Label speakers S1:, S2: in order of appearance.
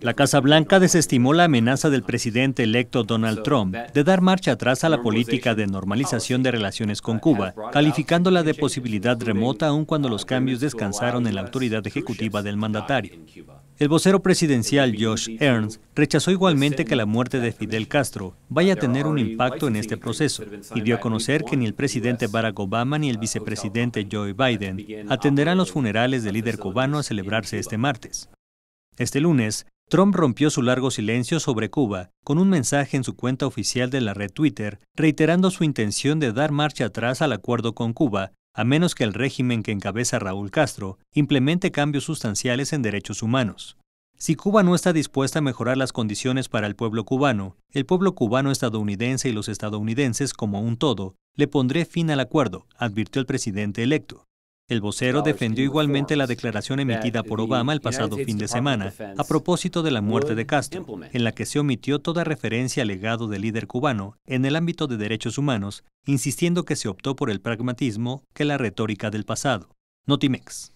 S1: La Casa Blanca desestimó la amenaza del presidente electo Donald Trump de dar marcha atrás a la política de normalización de relaciones con Cuba, calificándola de posibilidad remota aun cuando los uh, cambios descansaron en la autoridad ejecutiva del mandatario. El vocero presidencial Josh Ernst rechazó igualmente que la muerte de Fidel Castro vaya a tener un impacto en este proceso y dio a conocer que ni el presidente Barack Obama ni el uh, vicepresidente Joe Biden atenderán los funerales del líder cubano a celebrarse este martes. Este lunes, Trump rompió su largo silencio sobre Cuba con un mensaje en su cuenta oficial de la red Twitter, reiterando su intención de dar marcha atrás al acuerdo con Cuba, a menos que el régimen que encabeza Raúl Castro implemente cambios sustanciales en derechos humanos. Si Cuba no está dispuesta a mejorar las condiciones para el pueblo cubano, el pueblo cubano estadounidense y los estadounidenses como un todo, le pondré fin al acuerdo, advirtió el presidente electo. El vocero defendió igualmente la declaración emitida por Obama el pasado fin de semana a propósito de la muerte de Castro, en la que se omitió toda referencia al legado del líder cubano en el ámbito de derechos humanos, insistiendo que se optó por el pragmatismo que la retórica del pasado. Notimex.